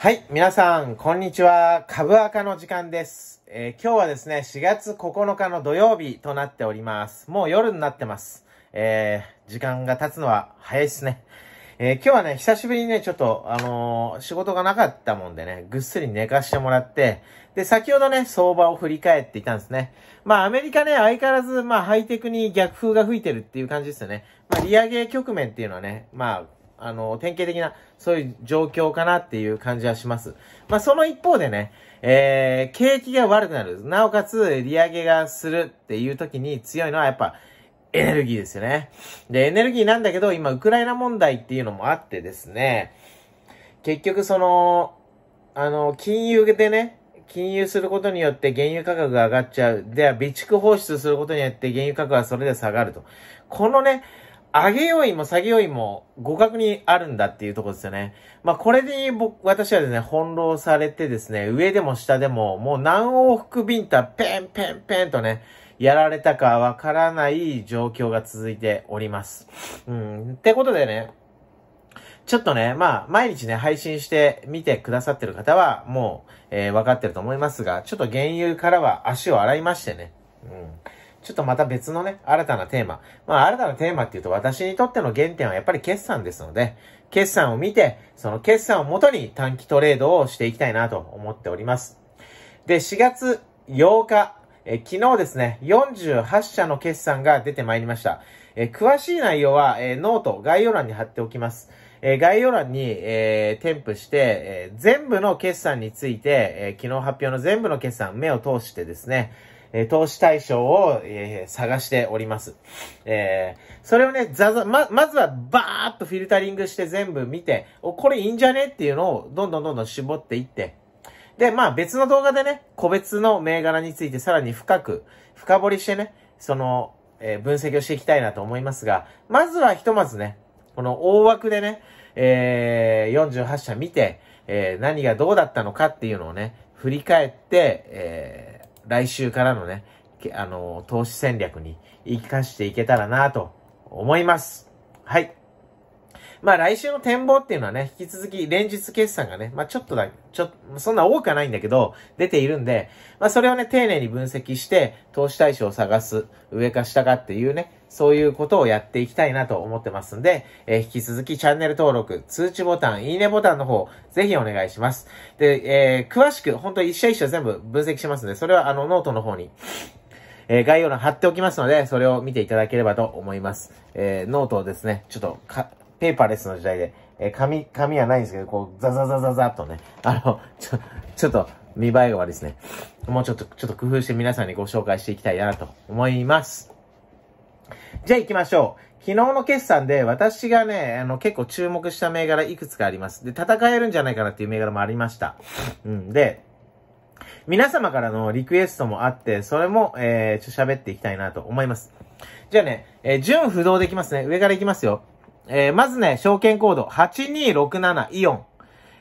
はい、皆さん、こんにちは。株赤の時間です、えー、今日はですね、4月9日の土曜日となっております。もう夜になってます。えー、時間が経つのは早いですね。えー、今日はね、久しぶりにね、ちょっと、あの仕事がなかったもんでね、ぐっすり寝かしてもらって、で、先ほどね、相場を振り返っていたんですね。まあ、アメリカね、相変わらず、まあ、ハイテクに逆風が吹いてるっていう感じですよね。まあ、利上げ局面っていうのはね、まあ、あの、典型的な、そういう状況かなっていう感じはします。まあ、その一方でね、えー、景気が悪くなる。なおかつ、利上げがするっていう時に強いのはやっぱ、エネルギーですよね。で、エネルギーなんだけど、今、ウクライナ問題っていうのもあってですね、結局その、あの、金融でね、金融することによって原油価格が上がっちゃう。では、備蓄放出することによって原油価格はそれで下がると。このね、上げ要いも下げ要いも互角にあるんだっていうとこですよね。まあこれで僕、私はですね、翻弄されてですね、上でも下でももう何往復ビンタペンペンペンとね、やられたかわからない状況が続いております。うん。ってことでね、ちょっとね、まあ、毎日ね、配信して見てくださってる方は、もう、えー、分かってると思いますが、ちょっと原油からは足を洗いましてね。うん。ちょっとまた別のね、新たなテーマ。まあ、新たなテーマっていうと、私にとっての原点はやっぱり決算ですので、決算を見て、その決算をもとに短期トレードをしていきたいなと思っております。で、4月8日、え昨日ですね、48社の決算が出てまいりました。え詳しい内容は、えノート、概要欄に貼っておきます。え概要欄に、えー、添付して、え全部の決算について、え昨日発表の全部の決算、目を通してですね、え投資対象を、え探しております。えー、それをね、ざざ、ま、まずはバーっとフィルタリングして全部見て、お、これいいんじゃねっていうのをどんどんどんどん絞っていって、で、まあ別の動画でね、個別の銘柄についてさらに深く、深掘りしてね、その、えー、分析をしていきたいなと思いますが、まずはひとまずね、この大枠でね、えー、48社見て、えー、何がどうだったのかっていうのをね、振り返って、えー来週からのね、あの、投資戦略に生かしていけたらなと思います。はい。まあ来週の展望っていうのはね、引き続き連日決算がね、まあちょっとだ、ちょっと、そんな多くはないんだけど、出ているんで、まあそれをね、丁寧に分析して、投資対象を探す、上か下かっていうね、そういうことをやっていきたいなと思ってますんで、えー、引き続きチャンネル登録、通知ボタン、いいねボタンの方、ぜひお願いします。で、えー、詳しく、本当一社一社全部分析しますので、それはあの、ノートの方に、えー、概要欄貼っておきますので、それを見ていただければと思います。えー、ノートをですね、ちょっと、か、ペーパーレスの時代で、えー、紙、紙はないんですけど、こう、ザザザザザっとね、あの、ちょ、ちょっと、見栄えが悪いですね。もうちょっと、ちょっと工夫して皆さんにご紹介していきたいなと思います。じゃあ行きましょう。昨日の決算で私がね、あの結構注目した銘柄いくつかあります。で、戦えるんじゃないかなっていう銘柄もありました。うん。で、皆様からのリクエストもあって、それも、えー、ちょっと喋っていきたいなと思います。じゃあね、えー、順不動でいきますね。上からいきますよ。えー、まずね、証券コード8267イオン。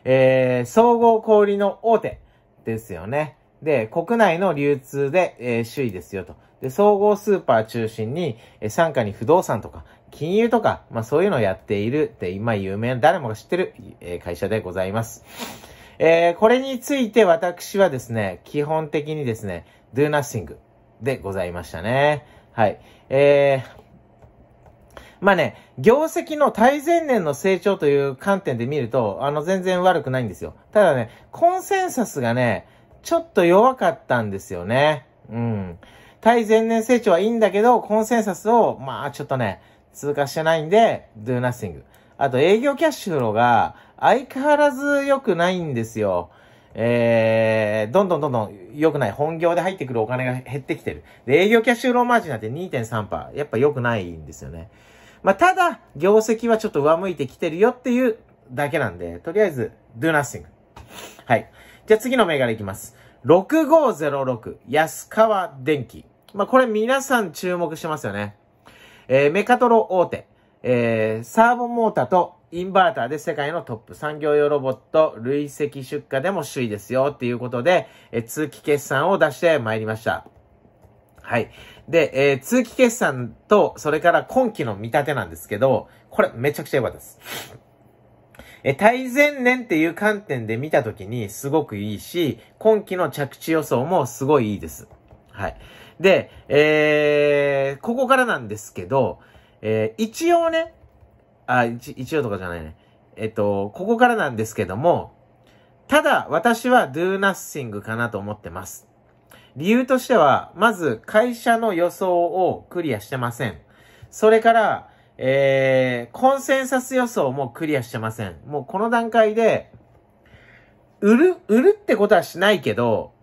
えー、総合小売の大手ですよね。で、国内の流通で、えー、首位ですよと。で、総合スーパー中心に、え参加に不動産とか、金融とか、まあそういうのをやっているって、今有名な誰もが知ってる、え会社でございます。えー、これについて私はですね、基本的にですね、do nothing でございましたね。はい。えー、まあね、業績の大前年の成長という観点で見ると、あの、全然悪くないんですよ。ただね、コンセンサスがね、ちょっと弱かったんですよね。うん。対前年成長はいいんだけど、コンセンサスを、まあちょっとね、通過してないんで、do nothing。あと営業キャッシュフローが相変わらず良くないんですよ。えー、どんどんどんどん良くない。本業で入ってくるお金が減ってきてる。で、営業キャッシュフローマージンなんて2.3%。やっぱ良くないんですよね。まあ、ただ、業績はちょっと上向いてきてるよっていうだけなんで、とりあえず、do nothing。はい。じゃあ次の銘柄いきます。6506、安川電機。まあ、これ皆さん注目してますよね。えー、メカトロ大手、えー、サーボモーターとインバーターで世界のトップ、産業用ロボット、累積出荷でも首位ですよ、っていうことで、えー、通期決算を出してまいりました。はい。で、えー、通期決算と、それから今期の見立てなんですけど、これめちゃくちゃ良かったです。え、対前年っていう観点で見たときにすごくいいし、今期の着地予想もすごいいいです。はい。で、えー、ここからなんですけど、えー、一応ね、あ、一、一応とかじゃないね。えっと、ここからなんですけども、ただ私は do nothing かなと思ってます。理由としては、まず会社の予想をクリアしてません。それから、えー、コンセンサス予想もクリアしてません。もうこの段階で、売る、売るってことはしないけど、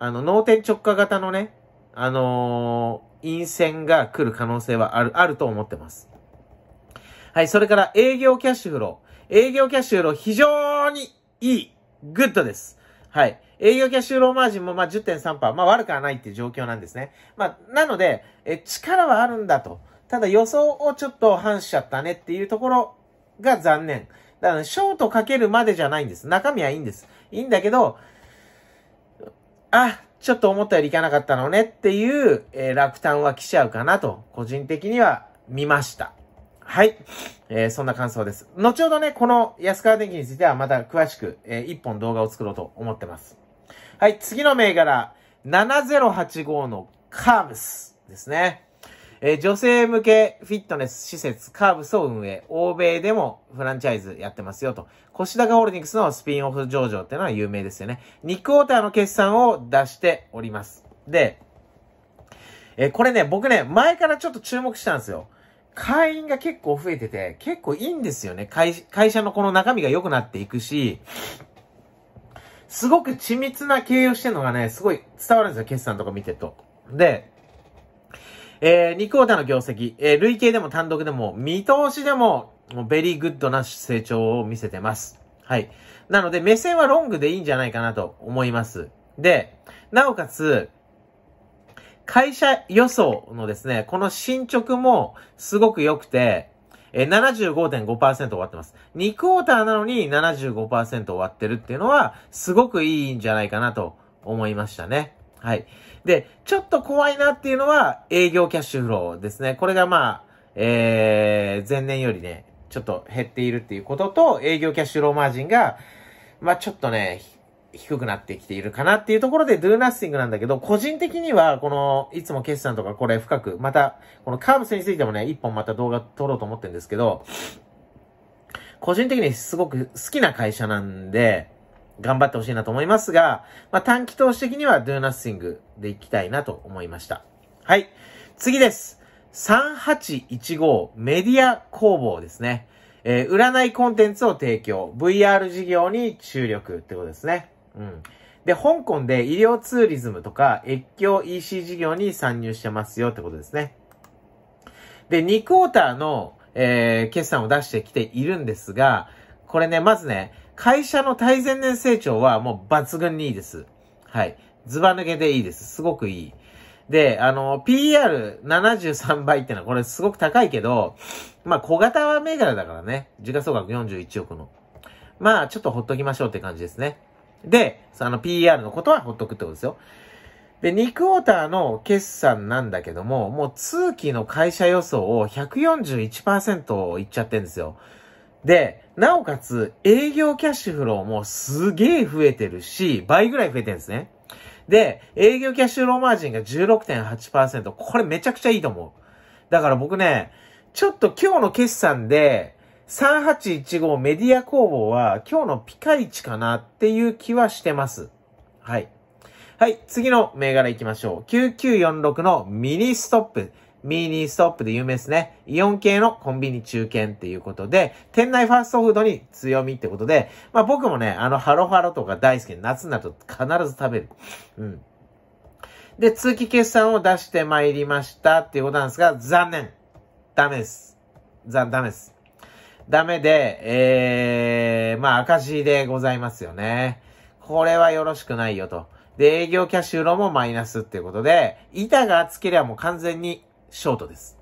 あの、脳天直下型のね、あのー、陰線が来る可能性はある、あると思ってます。はい、それから営業キャッシュフロー。営業キャッシュフロー非常にいい。グッドです。はい。営業キャッシュフローマージンもまあ10.3%、まあ悪くはないっていう状況なんですね。まあ、なので、え、力はあるんだと。ただ予想をちょっと反しちゃったねっていうところが残念。だから、ショートかけるまでじゃないんです。中身はいいんです。いいんだけど、あ、ちょっと思ったよりいかなかったのねっていう、えー、落胆は来ちゃうかなと、個人的には見ました。はい。えー、そんな感想です。後ほどね、この安川電機についてはまた詳しく、えー、一本動画を作ろうと思ってます。はい、次の銘柄、7085のカーブスですね。えー、女性向けフィットネス施設カーブスを運営。欧米でもフランチャイズやってますよと。コシダカホールディングスのスピンオフ上場っていうのは有名ですよね。2クォーターの決算を出しております。で、えー、これね、僕ね、前からちょっと注目したんですよ。会員が結構増えてて、結構いいんですよね。会、会社のこの中身が良くなっていくし、すごく緻密な経営をしてるのがね、すごい伝わるんですよ、決算とか見てると。で、えー、2クォーターの業績、えー、累計でも単独でも、見通しでも、もうベリーグッドな成長を見せてます。はい。なので、目線はロングでいいんじゃないかなと思います。で、なおかつ、会社予想のですね、この進捗もすごく良くて、え75.5%終わってます。2クォーターなのに75%終わってるっていうのは、すごくいいんじゃないかなと思いましたね。はい。で、ちょっと怖いなっていうのは営業キャッシュフローですね。これがまあ、えー、前年よりね、ちょっと減っているっていうことと、営業キャッシュフローマージンが、まあちょっとね、低くなってきているかなっていうところで、ドゥーナッシングなんだけど、個人的には、この、いつも決算とかこれ深く、また、このカーブスについてもね、一本また動画撮ろうと思ってるんですけど、個人的にすごく好きな会社なんで、頑張ってほしいなと思いますが、まあ、短期投資的には do nothing でいきたいなと思いました。はい。次です。3815メディア工房ですね。えー、占いコンテンツを提供。VR 事業に注力ってことですね。うん。で、香港で医療ツーリズムとか越境 EC 事業に参入してますよってことですね。で、2クォーターの、えー、決算を出してきているんですが、これね、まずね、会社の対前年成長はもう抜群にいいです。はい。ズバ抜けでいいです。すごくいい。で、あの、PR73 倍ってのはこれすごく高いけど、まあ小型は銘柄だからね。時価総額41億の。まあちょっとほっときましょうって感じですね。で、その PR のことはほっとくってことですよ。で、2クォーターの決算なんだけども、もう通期の会社予想を141%いっちゃってんですよ。で、なおかつ、営業キャッシュフローもすげえ増えてるし、倍ぐらい増えてるんですね。で、営業キャッシュフローマージンが16.8%。これめちゃくちゃいいと思う。だから僕ね、ちょっと今日の決算で、3815メディア工房は今日のピカイチかなっていう気はしてます。はい。はい、次の銘柄行きましょう。9946のミニストップ。ミニストップで有名ですね。イオン系のコンビニ中堅っていうことで、店内ファストフードに強みってことで、まあ僕もね、あの、ハロハロとか大好きで、夏になると必ず食べる。うん。で、通期決算を出して参りましたっていうことなんですが、残念。ダメです。残、ダメです。ダメで、えー、まあ赤字でございますよね。これはよろしくないよと。で、営業キャッシュローもマイナスっていうことで、板が厚ければもう完全にショートです。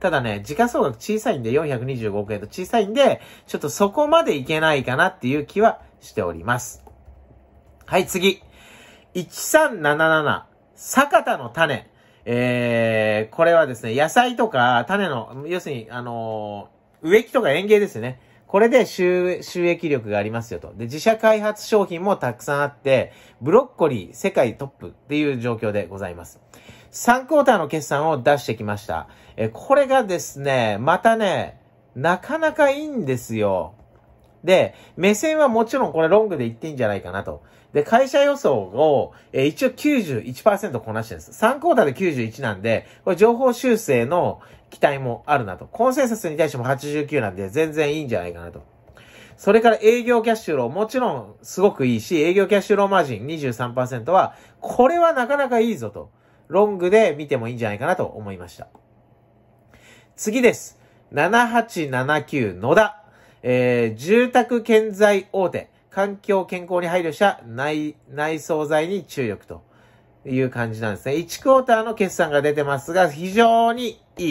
ただね、時価総額小さいんで425億円と小さいんで、ちょっとそこまでいけないかなっていう気はしております。はい、次。1377、坂田の種。えー、これはですね、野菜とか種の、要するに、あのー、植木とか園芸ですよね。これで収益力がありますよと。で、自社開発商品もたくさんあって、ブロッコリー世界トップっていう状況でございます。3クォーターの決算を出してきました。えこれがですね、またね、なかなかいいんですよ。で、目線はもちろんこれロングでいっていいんじゃないかなと。で、会社予想を、え一応91%こなしてるんです。3クォーターで91なんで、これ情報修正の期待もあるなと。コンセンサスに対しても89なんで全然いいんじゃないかなと。それから営業キャッシュロー、もちろんすごくいいし、営業キャッシュローマージン23%は、これはなかなかいいぞと。ロングで見てもいいんじゃないかなと思いました。次です。7879野田。えー、住宅建材大手。環境健康に配慮した内、内装材に注力という感じなんですね。1クォーターの決算が出てますが、非常にいい。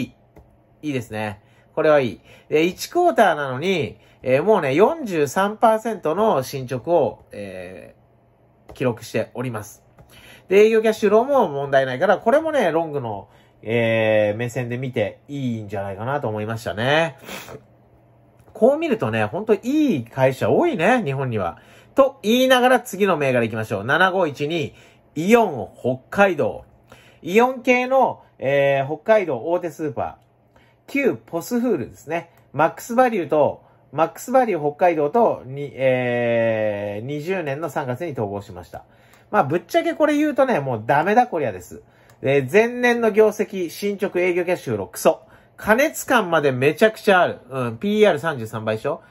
いいですね。これはいい。で、1クォーターなのに、えー、もうね、43%の進捗を、えー、記録しております。で、営業キャッシュローも問題ないから、これもね、ロングの、えー、目線で見ていいんじゃないかなと思いましたね。こう見るとね、ほんといい会社多いね、日本には。と言いながら次の銘柄行きましょう。7512、イオン北海道。イオン系の、えー、北海道大手スーパー。旧ポスフールですね。マックスバリューと、マックスバリュー北海道と、に、えー、20年の3月に統合しました。まあ、ぶっちゃけこれ言うとね、もうダメだこりゃです。え前年の業績、進捗営業キャッシュ6クソ。加熱感までめちゃくちゃある。うん、PR33 倍でしょ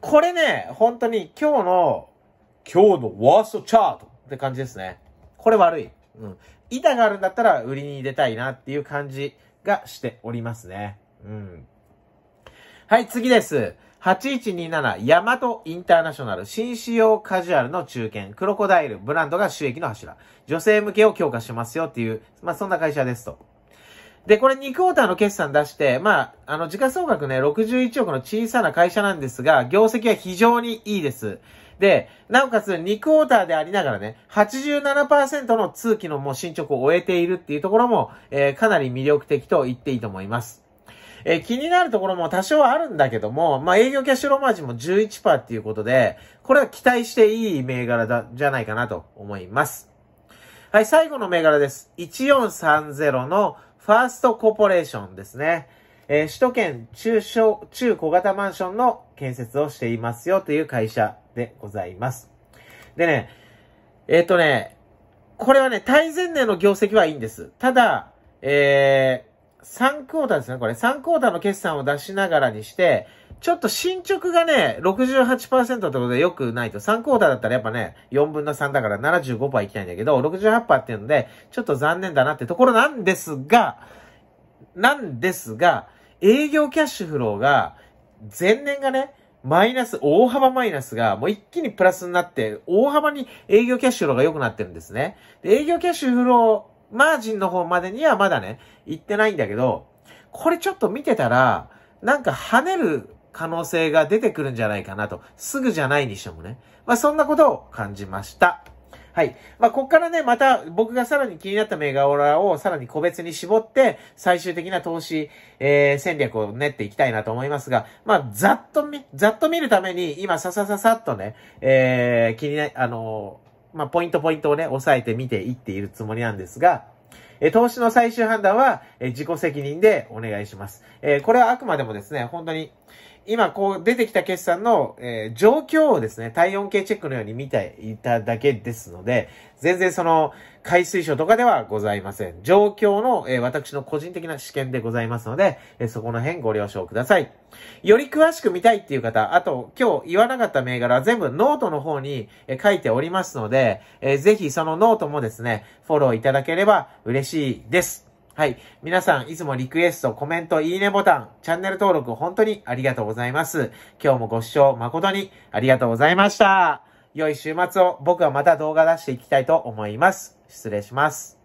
これね、本当に今日の、今日のワーストチャートって感じですね。これ悪い。うん。板があるんだったら売りに出たいなっていう感じがしておりますね。うん。はい、次です。8127ヤマトインターナショナル新仕様カジュアルの中堅クロコダイルブランドが収益の柱。女性向けを強化しますよっていう、まあ、そんな会社ですと。で、これ2クォーターの決算出して、まあ、あの、時価総額ね、61億の小さな会社なんですが、業績は非常にいいです。で、なおかつ2クォーターでありながらね、87%の通期のもう進捗を終えているっていうところも、えー、かなり魅力的と言っていいと思います。えー、気になるところも多少あるんだけども、まあ、営業キャッシュローマージも11%っていうことで、これは期待していい銘柄だ、じゃないかなと思います。はい、最後の銘柄です。1430のファーストコーポレーションですね。えー、首都圏中小、中小型マンションの建設をしていますよという会社でございます。でね、えっ、ー、とね、これはね、大前年の業績はいいんです。ただ、えー、3クォーターですね、これ。3クォーターの決算を出しながらにして、ちょっと進捗がね、68%ってことで良くないと。3クォーターだったらやっぱね、4分の3だから75%いきたいんだけど、68%っていうので、ちょっと残念だなってところなんですが、なんですが、営業キャッシュフローが、前年がね、マイナス、大幅マイナスが、もう一気にプラスになって、大幅に営業キャッシュフローが良くなってるんですね。で営業キャッシュフロー、マージンの方までにはまだね、行ってないんだけど、これちょっと見てたら、なんか跳ねる可能性が出てくるんじゃないかなと。すぐじゃないにしてもね。まあ、そんなことを感じました。はい。まあ、こっからね、また僕がさらに気になった銘柄をさらに個別に絞って、最終的な投資、えー、戦略を練っていきたいなと思いますが、まあ、ざっと見、ざっと見るために、今、ささささっとね、えー、気にな、あのまあ、ポイントポイントをね、押さえて見ていっているつもりなんですが、え投資の最終判断は、え自己責任でお願いします。えこれはあくまでもですね、本当に、今こう出てきた決算の、えー、状況をですね、体温計チェックのように見ていただけですので、全然その、海水省とかではございません。状況の、えー、私の個人的な試験でございますので、えー、そこの辺ご了承ください。より詳しく見たいっていう方、あと今日言わなかった銘柄は全部ノートの方に、えー、書いておりますので、えー、ぜひそのノートもですね、フォローいただければ嬉しいです。はい。皆さん、いつもリクエスト、コメント、いいねボタン、チャンネル登録、本当にありがとうございます。今日もご視聴誠にありがとうございました。良い週末を、僕はまた動画出していきたいと思います。失礼します。